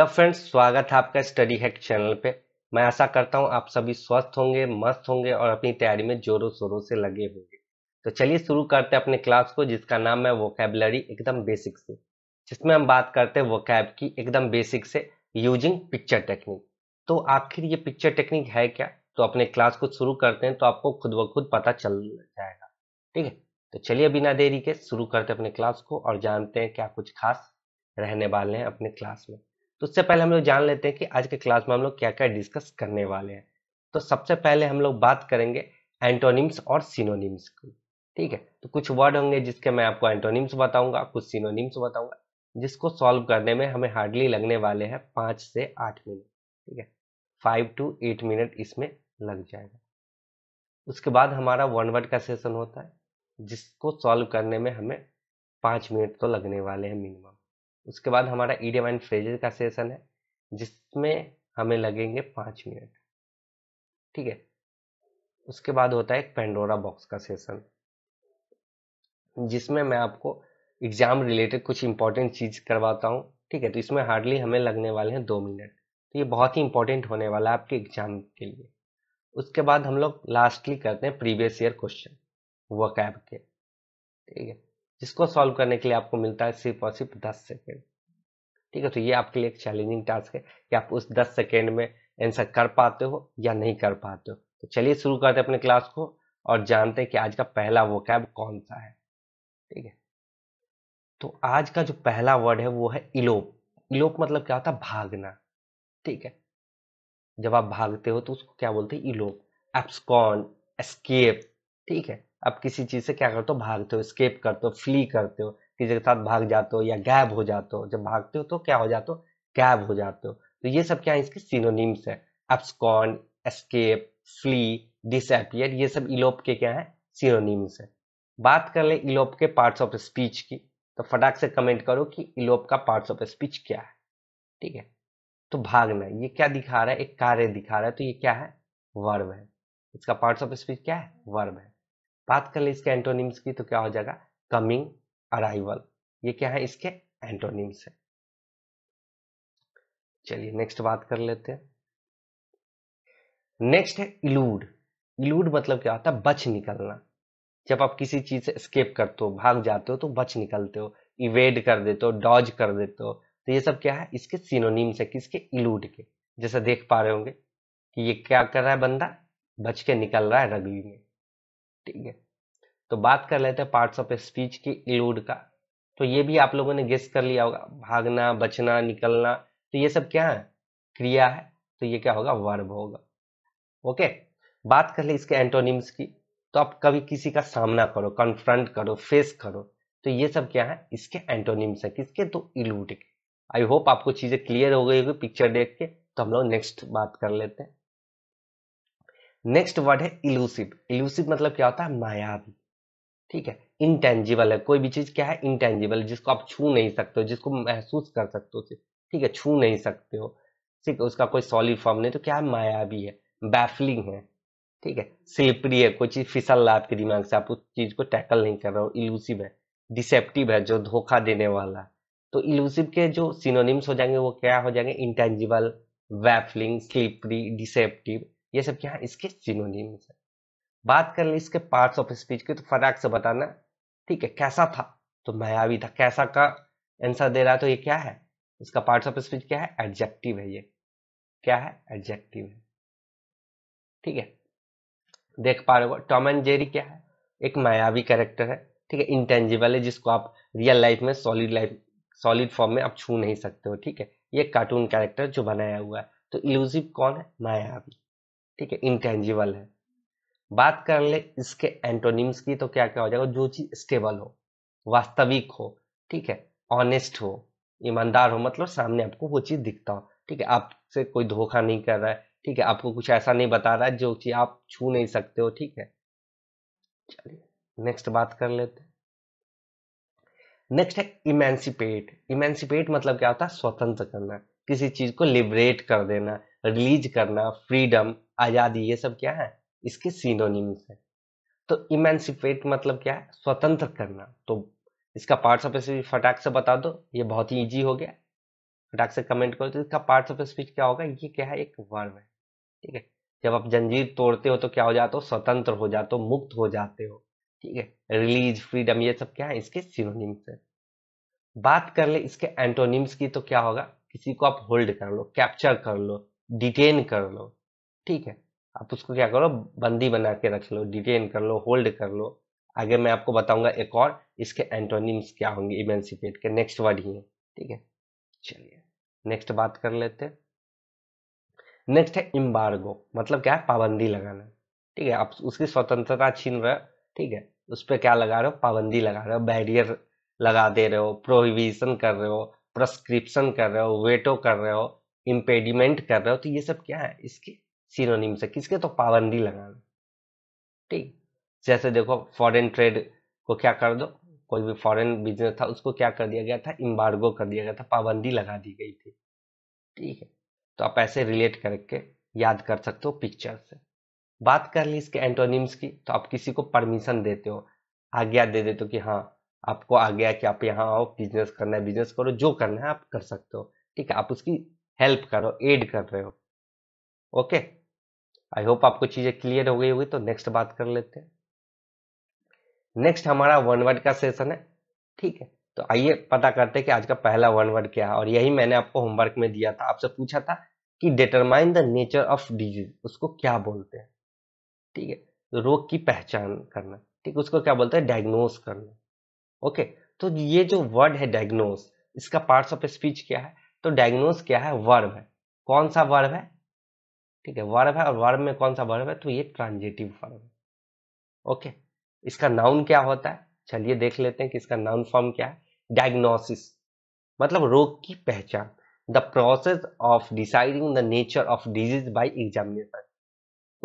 hello तो friends स्वागत है आपका स्टडी हैक चैनल पे मैं आशा करता हूँ आप सभी स्वस्थ होंगे मस्त होंगे और अपनी तैयारी में जोरों शोरों से लगे होंगे तो चलिए शुरू करते हैं अपने क्लास को जिसका नाम है वोकेबलरी एकदम बेसिक से जिसमें हम बात करते हैं वोकैब की एकदम बेसिक से यूजिंग पिक्चर टेक्निक तो आखिर ये पिक्चर टेक्निक है क्या तो अपने क्लास को शुरू करते हैं तो आपको खुद ब खुद पता चल जाएगा ठीक है तो चलिए बिना देरी के शुरू करते अपने क्लास को और जानते हैं क्या कुछ खास रहने वाले हैं अपने क्लास में तो उससे पहले हम लोग जान लेते हैं कि आज के क्लास में हम लोग क्या क्या डिस्कस करने वाले हैं तो सबसे पहले हम लोग बात करेंगे एंटोनिम्स और सिनोनिम्स की ठीक है तो कुछ वर्ड होंगे जिसके मैं आपको एंटोनिम्स बताऊंगा कुछ सिनोनिम्स बताऊंगा जिसको सॉल्व करने में हमें हार्डली लगने वाले हैं पाँच से आठ मिनट ठीक है फाइव टू एट मिनट इसमें लग जाएगा उसके बाद हमारा वन वर्ड का सेशन होता है जिसको सॉल्व करने में हमें पाँच मिनट तो लगने वाले हैं मिनिमम उसके बाद हमारा ईडियम एंड फ्रेजेज का सेशन है जिसमें हमें लगेंगे पाँच मिनट ठीक है उसके बाद होता है एक पेंडोरा बॉक्स का सेशन जिसमें मैं आपको एग्ज़ाम रिलेटेड कुछ इंपॉर्टेंट चीज़ करवाता हूँ ठीक है तो इसमें हार्डली हमें लगने वाले हैं दो मिनट तो ये बहुत ही इंपॉर्टेंट होने वाला है आपके एग्ज़ाम के लिए उसके बाद हम लोग लास्टली करते हैं प्रीवियस ईयर क्वेश्चन वकैब के ठीक है जिसको सॉल्व करने के लिए आपको मिलता है सिर्फ और सिर्फ दस सेकेंड ठीक है तो ये आपके लिए एक चैलेंजिंग टास्क है कि आप उस दस सेकेंड में आंसर कर पाते हो या नहीं कर पाते हो तो चलिए शुरू करते हैं अपने क्लास को और जानते हैं कि आज का पहला वो कैब कौन सा है ठीक है तो आज का जो पहला वर्ड है वो है इलोप इलोप मतलब क्या होता है भागना ठीक है जब आप भागते हो तो उसको क्या बोलते हैं इलोप एप्सकॉन एस्केप ठीक है अब किसी चीज़ से क्या करते हो भागते हो स्केप करते हो फ्ली करते हो किसी के साथ भाग जाते हो या गैब हो जाते हो जब भागते हो तो क्या हो जाते हो गैब हो जाते हो तो ये सब क्या है इसके सिनोनिम्स है एब्सकॉन एस्केप फ्ली डिसअपियर ये सब इलोप के क्या है सिनोनिम्स है बात कर ले इलोप के पार्ट्स ऑफ स्पीच की तो फटाक से कमेंट करो कि इलोप का पार्ट्स ऑफ स्पीच क्या है ठीक है तो भागना ये क्या दिखा रहा है एक कार्य दिखा रहा है तो ये क्या है वर्ब है इसका पार्ट्स ऑफ स्पीच क्या है वर्ब है बात कर ले इसके एंटोनिम्स की तो क्या हो जाएगा कमिंग अराइवल ये क्या है इसके एंटोनिम्स है चलिए नेक्स्ट बात कर लेते हैं नेक्स्ट है इलूड इलूड मतलब क्या होता है बच निकलना जब आप किसी चीज से स्केप करते हो भाग जाते हो तो बच निकलते हो इवेड कर देते हो डॉज कर देते हो तो ये सब क्या है इसके सिनोनिम्स है किसके इलूड के जैसे देख पा रहे होंगे कि ये क्या कर रहा है बंदा बच के निकल रहा है रगवी में ठीक है तो बात कर लेते हैं पार्ट्स ऑफ स्पीच की इलूड का तो ये भी आप लोगों ने गेस कर लिया होगा भागना बचना निकलना तो ये सब क्या है क्रिया है तो ये क्या होगा वर्ब होगा ओके बात कर ले इसके एंटोनिम्स की तो आप कभी किसी का सामना करो कन्फ्रंट करो फेस करो तो ये सब क्या है इसके एंटोनिम्स है किसके तो इलूड के आई होप आपको चीज़ें क्लियर हो गई होगी पिक्चर देख के तो हम लोग नेक्स्ट बात कर लेते हैं नेक्स्ट वर्ड है इलूसिव इलूसिव मतलब क्या होता है मायावी ठीक है इंटेंजिबल है कोई भी चीज क्या है इंटेंजिबल जिसको आप छू नहीं सकते हो जिसको महसूस कर सकते हो ठीक है छू नहीं सकते हो ठीक है उसका कोई सॉलिड फॉर्म नहीं तो क्या है मायावी है बैफलिंग है ठीक है स्लिपरी है कोई चीज फिसल रहा है आपके दिमाग से आप उस चीज को टैकल नहीं कर रहे हो इलूसिव है डिसेप्टिव है जो धोखा देने वाला है तो इलूसिव के जो सिनोनिम्स हो जाएंगे वो क्या हो जाएंगे इंटेंजिबल वैफलिंग स्लिपरी डिसेप्टिव ये सब क्या है इसके सिनोनिम्स है बात कर ली इसके पार्ट्स ऑफ स्पीच की तो फटाक से बताना ठीक है कैसा था तो मायावी था कैसा का आंसर दे रहा है तो ये क्या है इसका पार्ट्स ऑफ स्पीच क्या है एडजेक्टिव है ये क्या है एडजेक्टिव है ठीक है देख पा रहे हो टॉम एंड जेरी क्या है एक मायावी कैरेक्टर है ठीक है इंटेंजिबल है जिसको आप रियल लाइफ में सॉलिड लाइफ सॉलिड फॉर्म में आप छू नहीं सकते हो ठीक है ये कार्टून कैरेक्टर जो बनाया हुआ है तो इल्यूजिव कौन है मायावी ठीक है इंटेंजिबल है बात कर ले इसके एंटोनिम्स की तो क्या क्या हो जाएगा जो चीज स्टेबल हो वास्तविक हो ठीक है ऑनेस्ट हो ईमानदार हो मतलब सामने आपको वो चीज दिखता हो ठीक है आपसे कोई धोखा नहीं कर रहा है ठीक है आपको कुछ ऐसा नहीं बता रहा है जो चीज आप छू नहीं सकते हो ठीक है चलिए नेक्स्ट बात कर लेते नेक्स्ट है इमेंसिपेट इमेंसिपेट मतलब क्या होता है स्वतंत्र करना किसी चीज को लिबरेट कर देना रिलीज करना फ्रीडम आजादी ये सब क्या है इसके सीनोनिम्स है तो इमेंसिपेट मतलब क्या है स्वतंत्र करना तो इसका पार्ट ऑफ स्पीच फटाक से बता दो ये बहुत ही ईजी हो गया फटाक से कमेंट करो तो इसका पार्ट ऑफ स्पीच क्या होगा ये क्या है एक वर्ब है ठीक है जब आप जंजीर तोड़ते हो तो क्या हो जाते हो स्वतंत्र हो जाते हो मुक्त हो जाते हो ठीक है रिलीज फ्रीडम ये सब क्या है इसके सिनोनिम्स है बात कर ले इसके एंटोनिम्स की तो क्या होगा किसी को आप होल्ड कर लो कैप्चर कर लो डिटेन कर लो ठीक है आप उसको क्या करो बंदी बना के रख लो डिटेन कर लो होल्ड कर लो आगे मैं आपको बताऊंगा एक और इसके एंटोनिम्स क्या होंगे इमेंसिपेट के नेक्स्ट वर्ड ही है ठीक है चलिए नेक्स्ट बात कर लेते नेक्स्ट है इम्बार्गो मतलब क्या है पाबंदी लगाना ठीक है आप उसकी स्वतंत्रता छीन रहे ठीक है उस पर क्या लगा रहे हो पाबंदी लगा रहे हो बैरियर लगा दे रहे हो प्रोहिबिशन कर रहे हो प्रस्क्रिप्शन कर रहे हो वेटो कर रहे हो इम्पेडिमेंट कर रहे हो तो ये सब क्या है इसकी सीनोनिम है किसके तो पाबंदी लगाना ठीक जैसे देखो फॉरेन ट्रेड को क्या कर दो कोई भी फॉरेन बिजनेस था उसको क्या कर दिया गया था इम्बार्गो कर दिया गया था पाबंदी लगा दी गई थी ठीक है तो आप ऐसे रिलेट करके याद कर सकते हो पिक्चर से बात कर ली इसके एंटोनिम्स की तो आप किसी को परमिशन देते हो आज्ञा दे देते हो कि हाँ आपको आज्ञा कि आप यहाँ आओ बिजनेस करना है बिजनेस करो जो करना है आप कर सकते हो ठीक है आप उसकी हेल्प करो एड कर रहे हो ओके आई होप आपको चीजें क्लियर हो गई होगी तो नेक्स्ट बात कर लेते हैं नेक्स्ट हमारा वन वर्ड का सेशन है ठीक है तो आइए पता करते हैं कि आज का पहला वन वर्ड क्या है और यही मैंने आपको होमवर्क में दिया था आपसे पूछा था कि determine the nature of disease उसको क्या बोलते हैं ठीक है तो रोग की पहचान करना ठीक उसको क्या बोलते हैं डायग्नोस करना ओके तो ये जो वर्ड है डायग्नोस इसका पार्ट्स ऑफ स्पीच क्या है तो डायग्नोस क्या है वर्ब है कौन सा वर्ब है ठीक है वर्ब है और वर्ब में कौन सा वर्ब है तो ये ट्रांजेटिव फॉर्म है ओके इसका नाउन क्या होता है चलिए देख लेते हैं कि इसका नाउन फॉर्म क्या है डायग्नोसिस मतलब रोग की पहचान the process of deciding the nature of disease by examination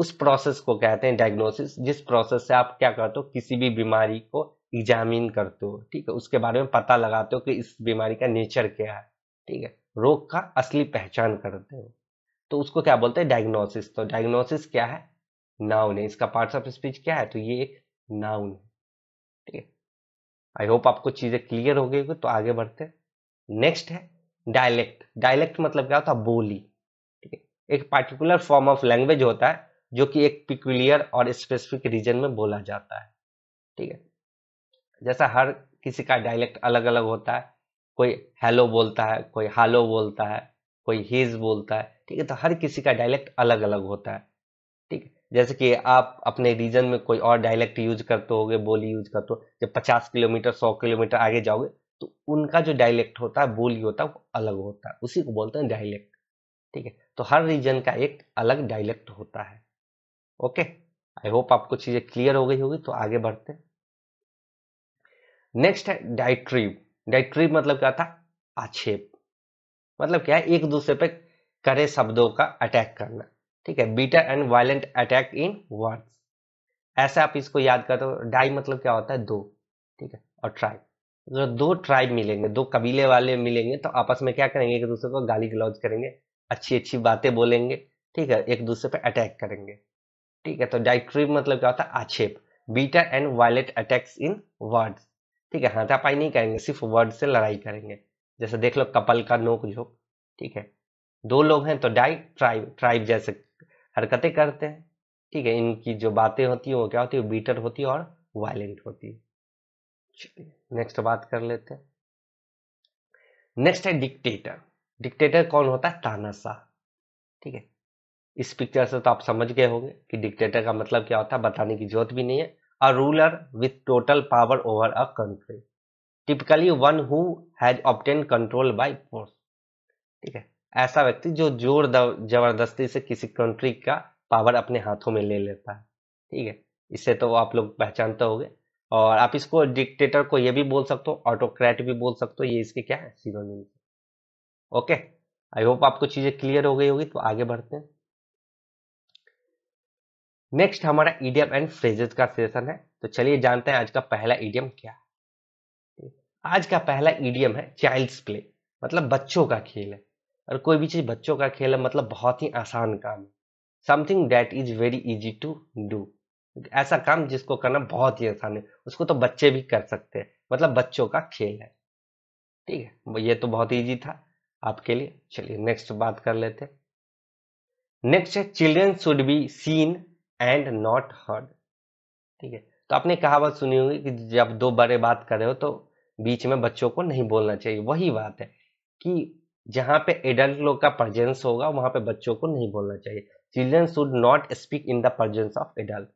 उस प्रोसेस को कहते हैं डायग्नोसिस जिस प्रोसेस से आप क्या करते हो किसी भी बीमारी को एग्जामिन करते हो ठीक है उसके बारे में पता लगाते हो कि इस बीमारी का नेचर क्या है ठीक है रोग का असली पहचान करते हो तो उसको क्या बोलते हैं डायग्नोसिस तो डायग्नोसिस क्या है नाउन है इसका पार्ट्स ऑफ स्पीच क्या है तो ये एक नाउन है ठीक है आई होप आपको चीजें क्लियर हो गई तो आगे बढ़ते हैं नेक्स्ट है डायलेक्ट डायलेक्ट मतलब क्या होता है बोली ठीक है एक पार्टिकुलर फॉर्म ऑफ लैंग्वेज होता है जो कि एक पिकुलियर और स्पेसिफिक रीजन में बोला जाता है ठीक है जैसा हर किसी का डायलेक्ट अलग अलग होता है कोई हेलो बोलता है कोई हालो बोलता है कोई हीज बोलता है ठीक है तो हर किसी का डायलेक्ट अलग अलग होता है ठीक है जैसे कि आप अपने रीजन में कोई और डायलेक्ट यूज करते होगे बोली यूज करते हो जब पचास किलोमीटर सौ किलोमीटर आगे जाओगे तो उनका जो डायलेक्ट होता है बोली होता है वो अलग होता है उसी को बोलते हैं डायलेक्ट ठीक है तो हर रीजन का एक अलग डायलेक्ट होता है ओके आई होप आपको चीजें क्लियर हो गई होगी तो आगे बढ़ते नेक्स्ट है डायट्रीव डाइट्रीब मतलब क्या था आक्षेप मतलब क्या है एक दूसरे पे करे शब्दों का अटैक करना ठीक है bitter and violent attack in words ऐसे आप इसको याद करते हो डाई मतलब क्या होता है दो ठीक है और ट्राइब जो दो ट्राइब मिलेंगे दो कबीले वाले मिलेंगे तो आपस में क्या करेंगे एक दूसरे को गाली गलौज करेंगे अच्छी अच्छी बातें बोलेंगे ठीक है एक दूसरे पे अटैक करेंगे ठीक है तो डाइट्रीब मतलब क्या होता है आक्षेप bitter and violent attacks in words ठीक है हाथापाई नहीं करेंगे सिर्फ वर्ड से लड़ाई करेंगे जैसे देख लो कपल का नोक झोंक ठीक है दो लोग हैं तो डाई ट्राइब ट्राइब जैसे हरकतें करते हैं ठीक है इनकी जो बातें होती है वो क्या होती है बीटर होती है और वायलेंट होती है नेक्स्ट बात कर लेते हैं नेक्स्ट है डिक्टेटर डिक्टेटर कौन होता है तानाशाह ठीक है इस पिक्चर से तो आप समझ गए होंगे कि डिक्टेटर का मतलब क्या होता है बताने की जरूरत भी नहीं है a ruler with total power over a country typically one who has obtained control by force ठीक है ऐसा व्यक्ति जो जोर जबरदस्ती से किसी कंट्री का पावर अपने हाथों में ले लेता है ठीक है इससे तो आप लोग पहचानते होंगे और आप इसको डिक्टेटर को ये भी बोल सकते हो ऑटोक्रेट भी बोल सकते हो ये इसके क्या है सीरोनिम ओके आई होप आपको चीजें क्लियर हो गई होगी तो आगे बढ़ते हैं नेक्स्ट हमारा इडियम एंड फ्रेजेस का सेशन है तो चलिए जानते हैं आज का पहला इडियम क्या है आज का पहला ईडियम है चाइल्ड्स प्ले मतलब बच्चों का खेल है और कोई भी चीज बच्चों का खेल है मतलब बहुत ही आसान काम है something that is very easy to do ऐसा काम जिसको करना बहुत ही आसान है उसको तो बच्चे भी कर सकते हैं मतलब बच्चों का खेल है ठीक है ये तो बहुत ईजी था आपके लिए चलिए नेक्स्ट बात कर लेते हैं नेक्स्ट है children should be seen and not heard ठीक है तो आपने कहावत सुनी होगी कि जब दो बड़े बात कर रहे हो तो बीच में बच्चों को नहीं बोलना चाहिए वही बात है कि जहाँ पे एडल्ट लोग का प्रजेंस होगा वहाँ पे बच्चों को नहीं बोलना चाहिए children should not speak in the presence of adult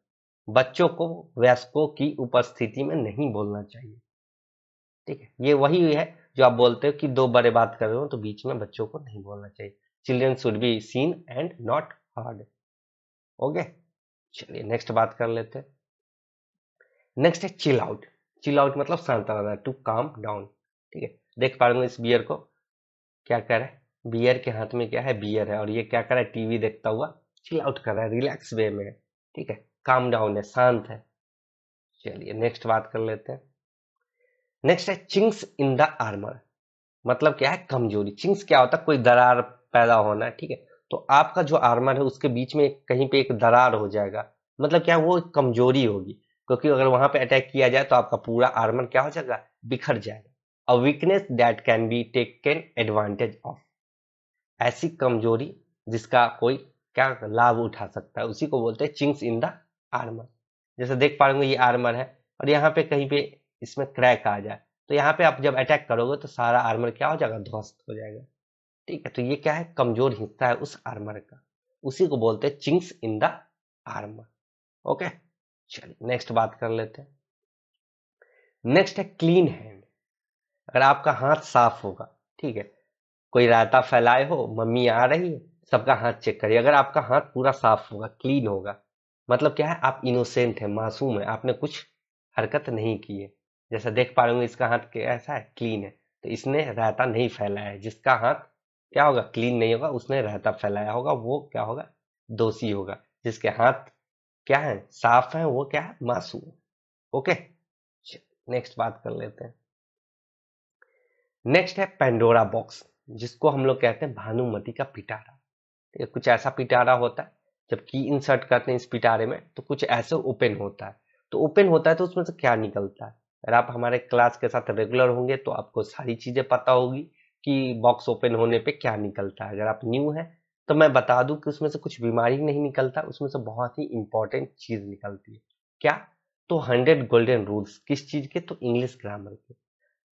बच्चों को वयस्कों की उपस्थिति में नहीं बोलना चाहिए ठीक है ये वही है जो आप बोलते हो कि दो बड़े बात कर रहे हो तो बीच में बच्चों को नहीं बोलना चाहिए children should be seen and not heard okay चलिए नेक्स्ट बात कर लेते हैं नेक्स्ट है चिल आउट चिल आउट मतलब शांत रहना टू काम डाउन ठीक है देख पा रहे हो इस बियर को क्या कर रहा है बियर के हाथ में क्या है बियर है और ये क्या कर रहा है टीवी देखता हुआ चिल आउट कर रहा है रिलैक्स वे में ठीक है काम डाउन है शांत है चलिए नेक्स्ट बात कर लेते हैं नेक्स्ट है चिंग्स इन द आर्मर मतलब क्या है कमजोरी चिंग्स क्या होता है कोई दरार पैदा होना ठीक है तो आपका जो आर्मर है उसके बीच में कहीं पे एक दरार हो जाएगा मतलब क्या वो कमजोरी होगी क्योंकि अगर वहां पे अटैक किया जाए तो आपका पूरा आर्मर क्या हो जाएगा बिखर जाएगा a weakness that can be taken advantage of ऐसी कमजोरी जिसका कोई क्या लाभ उठा सकता है उसी को बोलते हैं चिंग्स इन द आर्मर जैसे देख पा ये आर्मर है और यहाँ पे कहीं पे इसमें क्रैक आ जाए तो यहाँ पे आप जब अटैक करोगे तो सारा आर्मर क्या हो जाएगा ध्वस्त हो जाएगा ठीक है तो ये क्या है कमजोर हिस्सा है उस आर्मर का उसी को बोलते हैं chinks in the armour okay चलिए नेक्स्ट बात कर लेते हैं नेक्स्ट है क्लीन हैंड अगर आपका हाथ साफ होगा ठीक है कोई रायता फैलाए हो मम्मी आ रही है सबका हाथ चेक करिए अगर आपका हाथ पूरा साफ होगा क्लीन होगा मतलब क्या है आप इनोसेंट है मासूम है आपने कुछ हरकत नहीं की है जैसा देख पा रहे इसका हाथ कैसा है क्लीन है तो इसने रायता नहीं फैलाया है जिसका हाथ क्या होगा क्लीन नहीं होगा उसने रायता फैलाया होगा वो क्या होगा दोषी होगा जिसके हाथ क्या है साफ है वो क्या है मासूम ओके नेक्स्ट बात कर लेते हैं नेक्स्ट है पेंडोरा बॉक्स जिसको हम लोग कहते हैं भानुमति का पिटारा ये कुछ ऐसा पिटारा होता है जब की इंसर्ट करते हैं इस पिटारे में तो कुछ ऐसे ओपन होता है तो ओपन होता है तो उसमें से क्या निकलता है अगर आप हमारे क्लास के साथ रेगुलर होंगे तो आपको सारी चीज़ें पता होगी कि बॉक्स ओपन होने पे क्या निकलता है अगर आप न्यू हैं तो मैं बता दूं कि उसमें से कुछ बीमारी नहीं निकलता उसमें से बहुत ही इंपॉर्टेंट चीज़ निकलती है क्या तो हंड्रेड गोल्डन रूल्स किस चीज़ के तो इंग्लिश ग्रामर के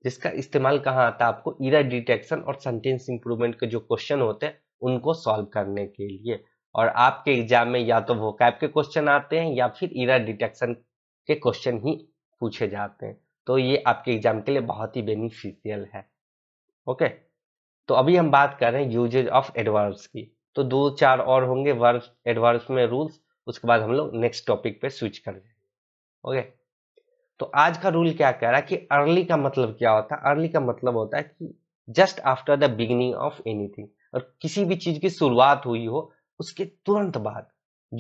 जिसका इस्तेमाल कहाँ आता है आपको इरा डिटेक्शन और सेंटेंस इंप्रूवमेंट के जो क्वेश्चन होते हैं उनको सॉल्व करने के लिए और आपके एग्जाम में या तो वो कैप के क्वेश्चन आते हैं या फिर इरा डिटेक्शन के क्वेश्चन ही पूछे जाते हैं तो ये आपके एग्जाम के लिए बहुत ही बेनिफिशियल है ओके तो अभी हम बात कर रहे हैं यूजेज ऑफ एडवर्ब्स की तो दो चार और होंगे वर्ब एडवर्ब्स में रूल्स उसके बाद हम लोग नेक्स्ट टॉपिक पे स्विच कर जाएंगे ओके तो आज का रूल क्या कह रहा है कि अर्ली का मतलब क्या होता है अर्ली का मतलब होता है कि just after the beginning of anything और किसी भी चीज की शुरुआत हुई हो उसके तुरंत बाद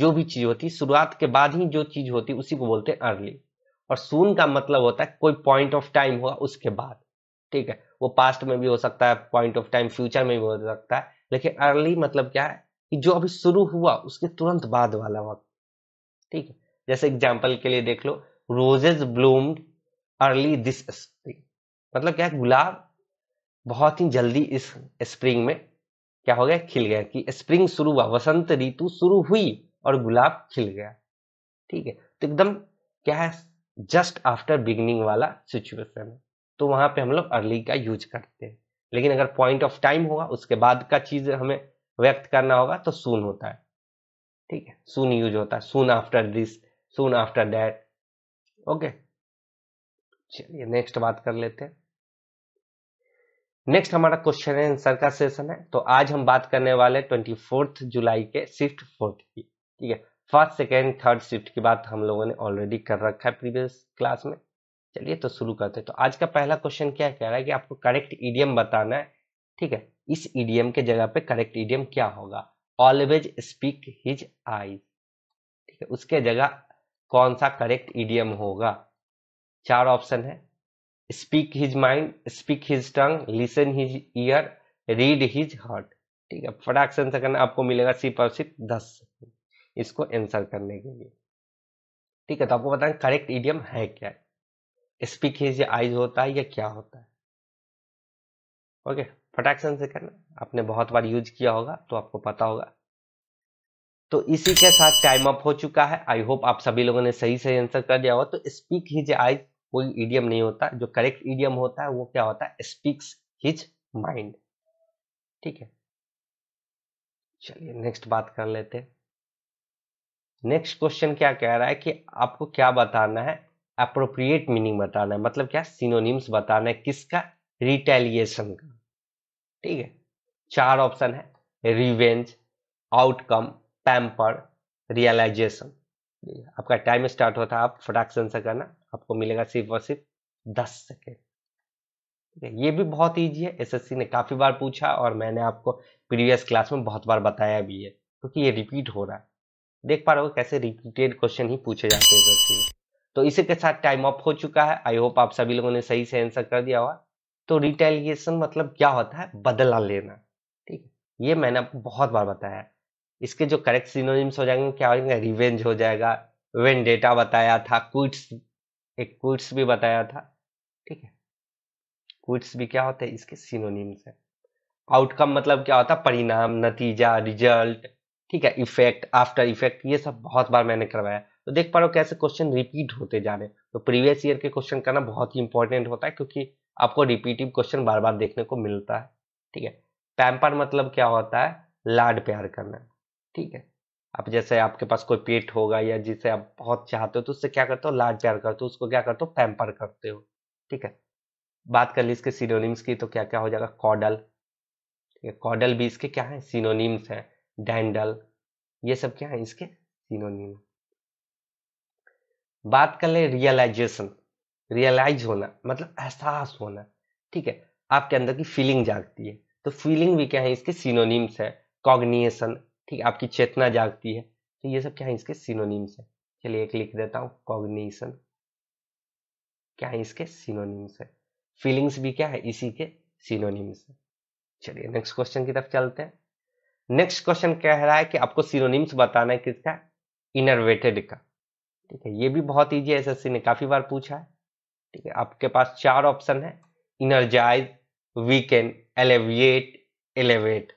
जो भी चीज होती है शुरुआत के बाद ही जो चीज होती है उसी को बोलते हैं अर्ली और सून का मतलब होता है कोई पॉइंट ऑफ टाइम हुआ उसके बाद ठीक है वो पास्ट में भी हो सकता है पॉइंट ऑफ टाइम फ्यूचर में भी हो सकता है लेकिन अर्ली मतलब क्या है कि जो अभी शुरू हुआ उसके तुरंत बाद वाला वक्त ठीक है जैसे एग्जाम्पल के लिए देख लो roses bloomed early this spring मतलब क्या गुलाब बहुत ही जल्दी इस स्प्रिंग में क्या हो गया खिल गया कि स्प्रिंग शुरू हुआ वसंत ऋतु शुरू हुई और गुलाब खिल गया ठीक है तो एकदम क्या है जस्ट आफ्टर बिगनिंग वाला सिचुएशन है तो वहां पे हम लोग अर्ली का यूज करते हैं लेकिन अगर पॉइंट ऑफ टाइम होगा उसके बाद का चीज हमें व्यक्त करना होगा तो सून होता है ठीक है सून यूज होता है soon after this soon after that okay चलिए नेक्स्ट बात कर लेते हैं नेक्स्ट हमारा क्वेश्चन है आंसर का सेशन है तो आज हम बात करने वाले ट्वेंटी फोर्थ जुलाई के शिफ्ट फोर्थ की ठीक है फर्स्ट सेकेंड थर्ड शिफ्ट की बात हम लोगों ने ऑलरेडी कर रखा है प्रीवियस क्लास में चलिए तो शुरू करते हैं तो आज का पहला क्वेश्चन क्या कह रहा है कि आपको करेक्ट इडियम बताना है ठीक है इस ईडीएम के जगह पे करेक्ट इडियम क्या होगा ऑलवेज स्पीक हिज आईज ठीक है उसके जगह कौन सा करेक्ट ईडियम होगा चार ऑप्शन है speak his mind speak his tongue listen his ear read his heart ठीक है फटाक से आंसर करना आपको मिलेगा सी और सिर्फ दस इसको आंसर करने के लिए ठीक है तो आपको बताएं करेक्ट इडियम है क्या स्पीकेज या आइज होता है या क्या होता है ओके फटैक्शन से करना आपने बहुत बार यूज किया होगा तो आपको पता होगा तो इसी के साथ टाइम अप हो चुका है आई होप आप सभी लोगों ने सही सही आंसर कर दिया होगा तो स्पीक हिज आइज कोई इडियम नहीं होता जो करेक्ट इडियम होता है वो क्या होता है स्पीक्स हिज माइंड ठीक है चलिए नेक्स्ट बात कर लेते हैं नेक्स्ट क्वेश्चन क्या कह रहा है कि आपको क्या बताना है अप्रोप्रिएट मीनिंग बताना है मतलब क्या सिनोनिम्स बताना है किसका रिटेलिएशन का ठीक है चार ऑप्शन है रिवेंज आउटकम पैम्पर रियलाइजेशन आपका टाइम स्टार्ट होता है आप फ्रैक्शन से करना आपको मिलेगा सिर्फ और सिर्फ दस सेकेंड ठीक है ये भी बहुत ईजी है एसएससी ने काफ़ी बार पूछा और मैंने आपको प्रीवियस क्लास में बहुत बार बताया भी है क्योंकि तो ये रिपीट हो रहा है देख पा रहे हो कैसे रिपीटेड क्वेश्चन ही पूछे जाते हैं एसएससी में तो इसी के साथ टाइम ऑफ हो चुका है आई होप आप सभी लोगों ने सही से आंसर कर दिया हुआ तो रिटेलिएशन मतलब क्या होता है बदला लेना ठीक है ये मैंने आपको बहुत बार बताया इसके जो करेक्ट सिनोनिम्स हो जाएंगे क्या हो जाएंगे रिवेंज हो जाएगा वेन डेटा बताया था क्विट्स एक क्विट्स भी बताया था ठीक है क्विट्स भी क्या होते हैं इसके सिनोनिम्स है आउटकम मतलब क्या होता है परिणाम नतीजा रिजल्ट ठीक है इफेक्ट आफ्टर इफेक्ट ये सब बहुत बार मैंने करवाया तो देख पा रहे हो कैसे क्वेश्चन रिपीट होते जा रहे हैं तो प्रीवियस ईयर के क्वेश्चन करना बहुत ही इंपॉर्टेंट होता है क्योंकि आपको रिपीटिव क्वेश्चन बार बार देखने को मिलता है ठीक है पैम्पर मतलब क्या होता है लाड प्यार करना ठीक है आप जैसे आपके पास कोई पेट होगा या जिसे आप बहुत चाहते हो तो उससे क्या करते हो लाड प्यार करते हो उसको क्या करते हो पैम्पर करते हो ठीक है बात कर ली इसके सिनोनिम्स की तो क्या क्या हो जाएगा कॉडल ठीक है कॉडल भी इसके क्या है सिनोनिम्स हैं डैंडल ये सब क्या है इसके सिनोनिम्स बात कर ले रियलाइजेशन रियलाइज होना मतलब एहसास होना ठीक है आपके अंदर की फीलिंग जागती है तो फीलिंग भी क्या है इसके सिनोनिम्स है कॉग्निएशन ठीक है आपकी चेतना जागती है तो ये सब क्या है इसके सिनोनिम्स है चलिए एक लिख देता हूँ कॉग्निएशन क्या है इसके सिनोनिम्स है फीलिंग्स भी क्या है इसी के सिनोनिम्स है चलिए नेक्स्ट क्वेश्चन की तरफ चलते हैं नेक्स्ट क्वेश्चन कह रहा है कि आपको सिनोनिम्स बताना है किसका इनरवेटेड का ठीक है ये भी बहुत ईजी है एस ने काफी बार पूछा है ठीक है आपके पास चार ऑप्शन है इनर्जाइज वीकेन एलेविएट एलेवेट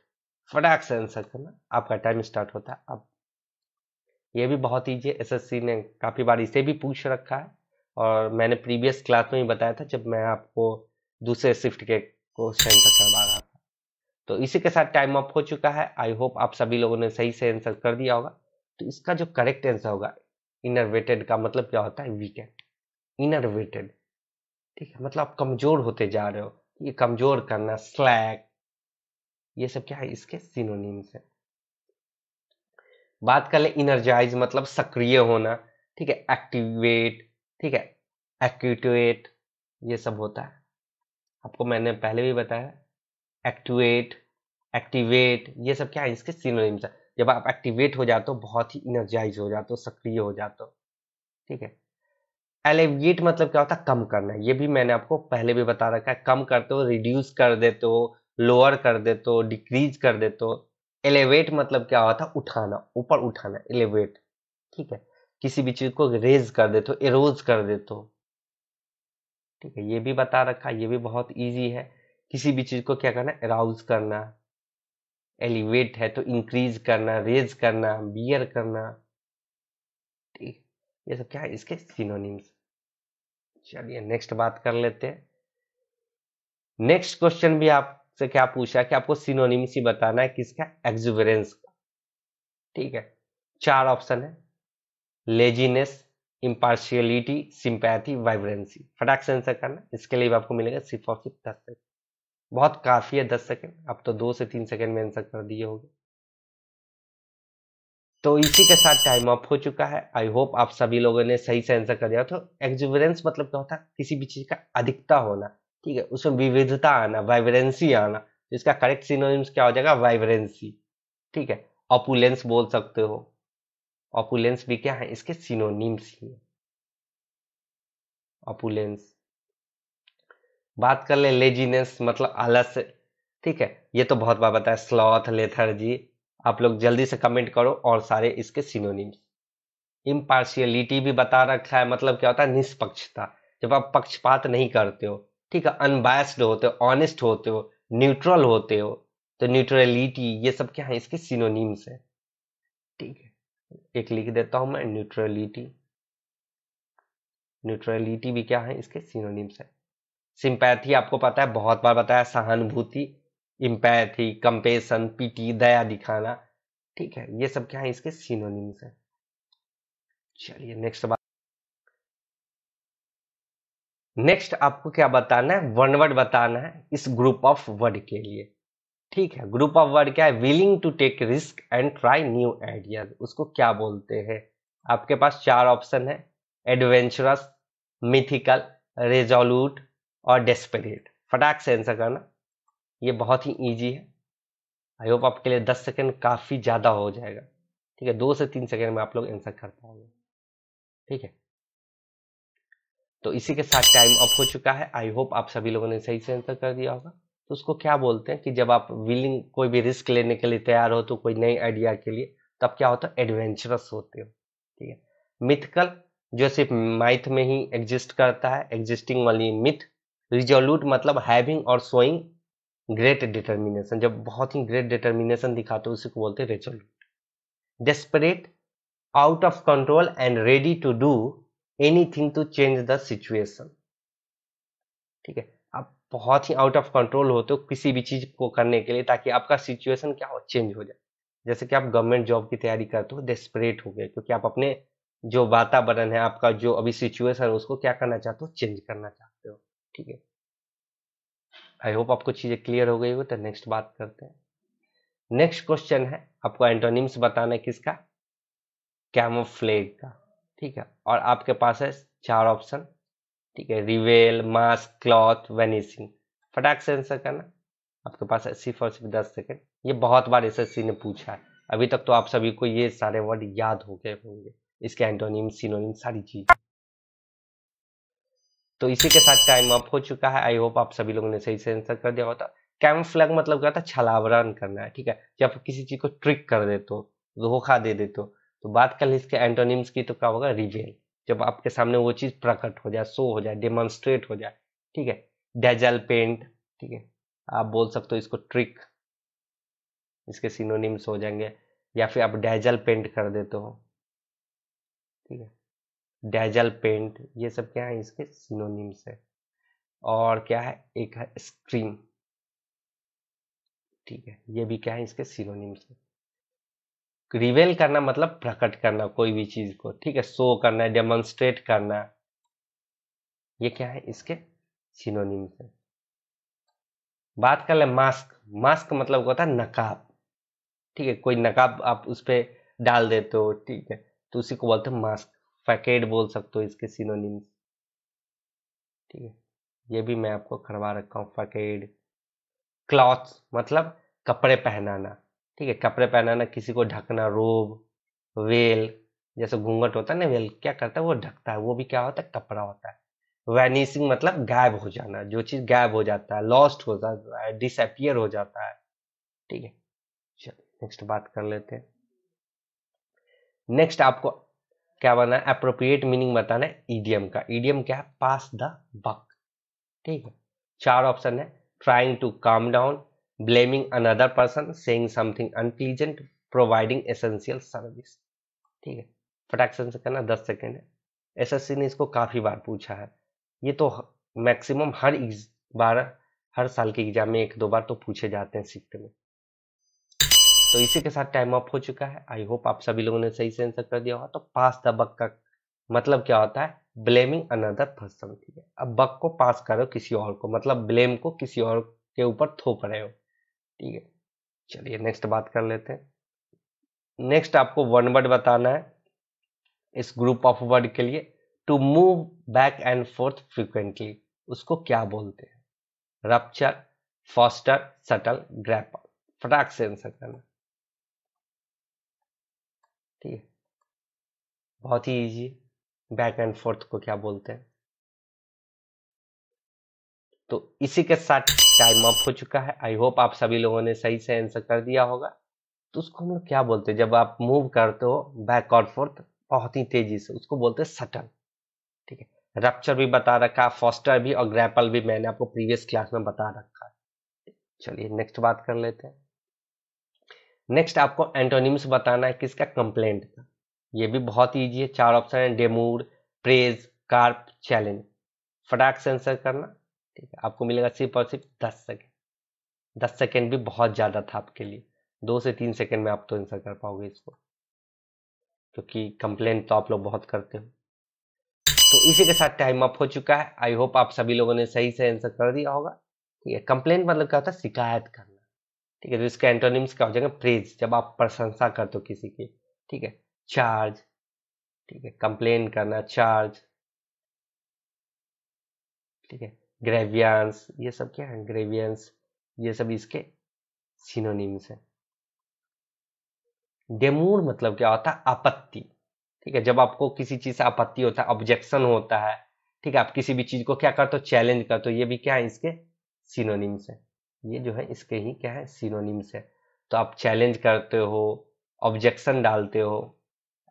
फटाक से आंसर करना आपका टाइम स्टार्ट होता है अब ये भी बहुत ईजी है एस ने काफ़ी बार इसे भी पूछ रखा है और मैंने प्रीवियस क्लास में ही बताया था जब मैं आपको दूसरे शिफ्ट के क्वेश्चन पर करवा रहा था तो इसी के साथ टाइम अप हो चुका है आई होप आप सभी लोगों ने सही से आंसर कर दिया होगा तो इसका जो करेक्ट आंसर होगा इनरवेटेड का मतलब क्या होता है वीकेंड इनरवेटेड ठीक है मतलब आप कमजोर होते जा रहे हो ये कमजोर करना स्लैक ये सब क्या है इसके सिनोनिम्स है बात कर ले इनर्जाइज मतलब सक्रिय होना ठीक है एक्टिवेट ठीक है एक्टिवेट ये सब होता है आपको मैंने पहले भी बताया एक्टिवेट एक्टिवेट ये सब क्या है इसके सिनोनिम्स है जब आप एक्टिवेट हो जाते हो बहुत ही इनर्जाइज हो जाते हो सक्रिय हो जाते हो ठीक है एलिविएट मतलब क्या होता है कम करना ये भी मैंने आपको पहले भी बता रखा है कम करते हो रिड्यूस कर देते हो लोअर कर देते हो डिक्रीज कर देते हो एलिवेट मतलब क्या होता है उठाना ऊपर उठाना एलिवेट ठीक है किसी भी चीज को रेज कर देते हो एरोज कर देते हो ठीक है ये भी बता रखा है ये भी बहुत ईजी है किसी भी चीज को क्या करना है अराउज करना एलिवेट है तो इंक्रीज करना रेज करना बियर करना ठीक ये सब क्या है इसके सिनोनिम्स चलिए नेक्स्ट बात कर लेते हैं नेक्स्ट क्वेश्चन भी आपसे क्या पूछा कि आपको सिनोनिम्स ही बताना है किसका एक्जुबरेंस का ठीक है चार ऑप्शन है लेजीनेस इम्पार्शियलिटी सिंपैथी वाइब्रेंसी फटाक से आंसर करना इसके लिए भी आपको मिलेगा सिर्फ और सिर्फ दस सेकंड बहुत काफ़ी है दस सेकेंड अब तो दो से तीन सेकेंड में आंसर कर दिए होंगे तो इसी के साथ टाइम अप हो चुका है आई होप आप सभी लोगों ने सही से आंसर कर दिया तो एक्जुबरेंस मतलब क्या होता है किसी भी चीज़ का अधिकता होना ठीक है उसमें विविधता आना वाइब्रेंसी आना इसका करेक्ट सिनोनिम्स क्या हो जाएगा वाइब्रेंसी ठीक है ऑपुलेंस बोल सकते हो ऑपुलेंस भी क्या है इसके सिनोनिम्स ही ऑपुलेंस बात कर ले लेजीनेस मतलब आलस ठीक है ये तो बहुत बार बताया स्लॉथ लेथर्जी आप लोग जल्दी से कमेंट करो और सारे इसके सिनोनिम्स इम्पार्शियलिटी भी बता रखा है मतलब क्या होता है निष्पक्षता जब आप पक्षपात नहीं करते हो ठीक है अनबायस्ड होते हो ऑनेस्ट होते हो न्यूट्रल होते हो तो न्यूट्रलिटी ये सब क्या है इसके सिनोनिम्स है ठीक है एक लिख देता हूं मैं न्यूट्रलिटी न्यूट्रलिटी भी क्या है इसके सिनोनिम्स है सिंपैथी आपको पता है बहुत बार बताया सहानुभूति इम्पैथी कंपेशन पीटी दया दिखाना ठीक है ये सब क्या है इसके सिनोनिम्स है चलिए नेक्स्ट बात नेक्स्ट आपको क्या बताना है वन वर्ड बताना है इस ग्रुप ऑफ वर्ड के लिए ठीक है ग्रुप ऑफ वर्ड क्या है willing to take risk and try new ideas उसको क्या बोलते हैं आपके पास चार ऑप्शन है एडवेंचरस मिथिकल रेजोल्यूट और डेस्पेरेट फटाक से आंसर करना ये बहुत ही ईजी है आई होप आपके लिए दस सेकेंड काफ़ी ज़्यादा हो जाएगा ठीक है दो से तीन सेकेंड में आप लोग आंसर कर पाओगे ठीक है तो इसी के साथ टाइम अप हो चुका है आई होप आप सभी लोगों ने सही से आंसर कर दिया होगा तो उसको क्या बोलते हैं कि जब आप विलिंग कोई भी रिस्क लेने के लिए तैयार हो तो कोई नई आइडिया के लिए तब क्या होता है एडवेंचरस होते हो ठीक है मिथकल जो सिर्फ माइथ में ही एग्जिस्ट करता है एग्जिस्टिंग वाली मिथ रिजोल्यूट मतलब हैविंग और शोइंग ग्रेट डिटर्मिनेशन जब बहुत ही ग्रेट डिटर्मिनेशन दिखाते हो उसी को बोलते हैं resolute desperate out of control and ready to do anything to change the situation ठीक है आप बहुत ही आउट ऑफ कंट्रोल होते हो किसी भी चीज को करने के लिए ताकि आपका सिचुएशन क्या हो चेंज हो जाए जैसे कि आप गवर्नमेंट जॉब की तैयारी करते हो डेस्परेट हो गए क्योंकि आप अपने जो वातावरण है आपका जो अभी सिचुएशन है उसको क्या करना चाहते हो चेंज करना चाहते हो ठीक है आई होप आपको चीज़ें क्लियर हो गई हो तो नेक्स्ट बात करते हैं नेक्स्ट क्वेश्चन है आपको एंटोनिम्स बताना है किसका कैमोफ्लेग का ठीक है और आपके पास है चार ऑप्शन ठीक है रिवेल मास्क क्लॉथ वेनिसिंग फटाक से आंसर करना आपके पास है सिर्फ और सिर्फ दस सेकेंड ये बहुत बार एस ने पूछा है अभी तक तो आप सभी को ये सारे वर्ड याद हो गए होंगे इसके एंटोनिम सिनोनिम सारी चीज़ तो इसी के साथ टाइम अप हो चुका है आई होप आप सभी लोगों ने सही से आंसर कर दिया होता कैम फ्लैग मतलब क्या था छलावरण करना है ठीक है जब किसी चीज को ट्रिक कर देते हो धोखा दे देते हो तो बात कर ली इसके एंटोनिम्स की तो क्या होगा रिवेल जब आपके सामने वो चीज प्रकट हो जाए शो हो जाए डेमोन्स्ट्रेट हो जाए ठीक है डेजल पेंट ठीक है आप बोल सकते हो इसको ट्रिक इसके सिनोनिम्स हो जाएंगे या फिर आप डेजल पेंट कर देते हो ठीक है डेजल पेंट ये सब क्या है इसके सिनोनिम्स है और क्या है एक है स्क्रीन ठीक है ये भी क्या है इसके सिनोनिम्स है रिवेल करना मतलब प्रकट करना कोई भी चीज को ठीक है शो करना है डेमोन्स्ट्रेट करना ये क्या है इसके सिनोनिम्स है बात कर ले मास्क मास्क मतलब होता है नकाब ठीक है कोई नकाब आप उस पर डाल देते हो ठीक है तो उसी को बोलते हैं मास्क फैकेड बोल सकते हो इसके सिनोनिम्स ठीक है ये भी मैं आपको करवा रखा हूँ फकेड क्लॉथ मतलब कपड़े पहनाना ठीक है कपड़े पहनाना किसी को ढकना रोब वेल जैसे घूंघट होता है ना वेल क्या करता है वो ढकता है वो भी क्या होता है कपड़ा होता है वैनिसिंग मतलब गायब हो जाना जो चीज गायब हो जाता है लॉस्ट हो जाता है डिसअपियर हो जाता है ठीक है चलिए नेक्स्ट बात कर लेते हैं नेक्स्ट आपको क्या बनाना है अप्रोप्रिएट मीनिंग बताना है ईडियम का ईडियम क्या है पास द बक ठीक है चार ऑप्शन है trying to calm down blaming another person saying something unpleasant providing essential service ठीक है फटाक्शन से करना दस सेकेंड है सी ने इसको काफ़ी बार पूछा है ये तो मैक्सिमम हर बार हर साल के एग्जाम में एक दो बार तो पूछे जाते हैं सिक्स में तो इसी के साथ टाइम अप हो चुका है आई होप आप सभी लोगों ने सही से आंसर कर दिया होगा तो पास द बक का मतलब क्या होता है ब्लेमिंग अनदर पर्सन ठीक है अब बक को पास करो किसी और को मतलब ब्लेम को किसी और के ऊपर थोप रहे हो ठीक है चलिए नेक्स्ट बात कर लेते हैं नेक्स्ट आपको वन वर्ड बताना है इस ग्रुप ऑफ वर्ड के लिए to move back and forth frequently उसको क्या बोलते हैं रप्चर फॉस्टर सटल ग्रैपर फटाक से आंसर करना ठीक है बहुत ही इजी बैक एंड फोर्थ को क्या बोलते हैं तो इसी के साथ टाइम अप हो चुका है आई होप आप सभी लोगों ने सही से आंसर कर दिया होगा तो उसको हम लोग क्या बोलते हैं जब आप मूव करते हो बैक और फोर्थ बहुत ही तेजी से उसको बोलते हैं सटल ठीक है रप्चर भी बता रखा फॉस्टर भी और ग्रैपल भी मैंने आपको प्रीवियस क्लास में बता रखा है चलिए नेक्स्ट बात कर लेते हैं नेक्स्ट आपको एंटोनिम्स बताना है किसका कंप्लेंट का ये भी बहुत ईजी है चार ऑप्शन है डेमूर प्रेज कार्प चैलेंज फटाक से आंसर करना ठीक है आपको मिलेगा सिर्फ और सिर्फ दस सेकेंड दस सेकेंड भी बहुत ज़्यादा था आपके लिए दो से तीन सेकेंड में आप तो आंसर कर पाओगे इसको क्योंकि कंप्लेंट तो आप लोग बहुत करते हो तो इसी के साथ टाइम अप हो चुका है आई होप आप सभी लोगों ने सही से आंसर कर दिया होगा ठीक है कंप्लेंट मतलब क्या होता है शिकायत करना ठीक है तो इसका एंटोनिम्स क्या हो जाएगा प्रेज जब आप प्रशंसा करते हो किसी की ठीक है चार्ज ठीक है कंप्लेन करना चार्ज ठीक है ग्रेवियंस ये सब क्या है ग्रेवियंस ये सब इसके सिनोनिम्स है डेमूर मतलब क्या होता है आपत्ति ठीक है जब आपको किसी चीज से आपत्ति होता है ऑब्जेक्शन होता है ठीक है आप किसी भी चीज को क्या करते हो चैलेंज करते हो ये भी क्या है इसके सिनोनिम्स है ये जो है इसके ही क्या है सिनोनिम्स है तो आप चैलेंज करते हो ऑब्जेक्शन डालते हो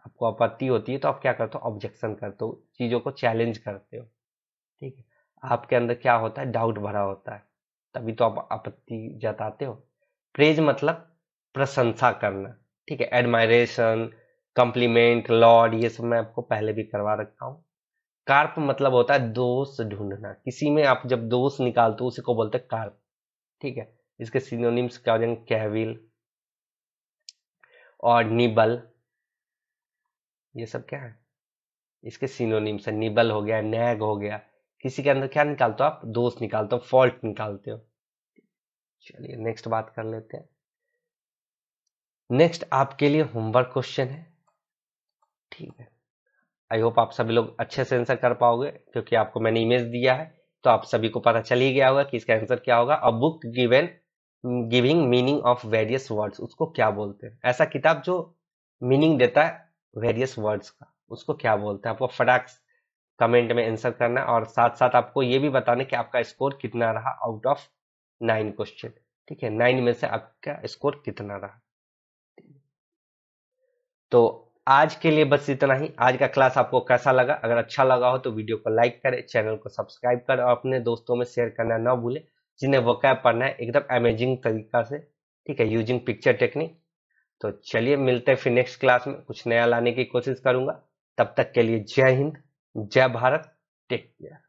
आपको आपत्ति होती है तो आप क्या करते हो ऑब्जेक्शन करते हो चीज़ों को चैलेंज करते हो ठीक है आपके अंदर क्या होता है डाउट भरा होता है तभी तो आप आपत्ति जताते हो प्रेज मतलब प्रशंसा करना ठीक है एडमायरेशन कॉम्प्लीमेंट लॉर्ड ये सब मैं आपको पहले भी करवा रखा हूँ कार्प मतलब होता है दोष ढूंढना किसी में आप जब दोष निकालते हो उसी को बोलते हैं कार्प ठीक है इसके सिनोनिम्स क्या हो जाएंगे कैविल और निबल ये सब क्या है इसके सिनोनिम्स है निबल हो गया नैग हो गया किसी के अंदर क्या निकालते हो आप दोष निकालते हो फॉल्ट निकालते हो चलिए नेक्स्ट बात कर लेते हैं नेक्स्ट आपके लिए होमवर्क क्वेश्चन है ठीक है आई होप आप सभी लोग अच्छे से आंसर कर पाओगे क्योंकि आपको मैंने इमेज दिया है तो आप सभी को पता चल ही गया होगा कि इसका आंसर क्या होगा a book given giving meaning of various words उसको क्या बोलते हैं ऐसा किताब जो मीनिंग देता है वेरियस वर्ड्स का उसको क्या बोलते हैं आपको फटाक कमेंट में आंसर करना और साथ साथ आपको ये भी बताना कि आपका स्कोर कितना रहा आउट ऑफ नाइन क्वेश्चन ठीक है नाइन में से आपका स्कोर कितना रहा तो आज के लिए बस इतना ही आज का क्लास आपको कैसा लगा अगर अच्छा लगा हो तो वीडियो को लाइक करें चैनल को सब्सक्राइब करें और अपने दोस्तों में शेयर करना ना भूलें जिन्हें वो कैब पढ़ना है एकदम अमेजिंग तरीका से ठीक है यूजिंग पिक्चर टेक्निक तो चलिए मिलते हैं फिर नेक्स्ट क्लास में कुछ नया लाने की कोशिश करूंगा तब तक के लिए जय हिंद जय भारत टेक केयर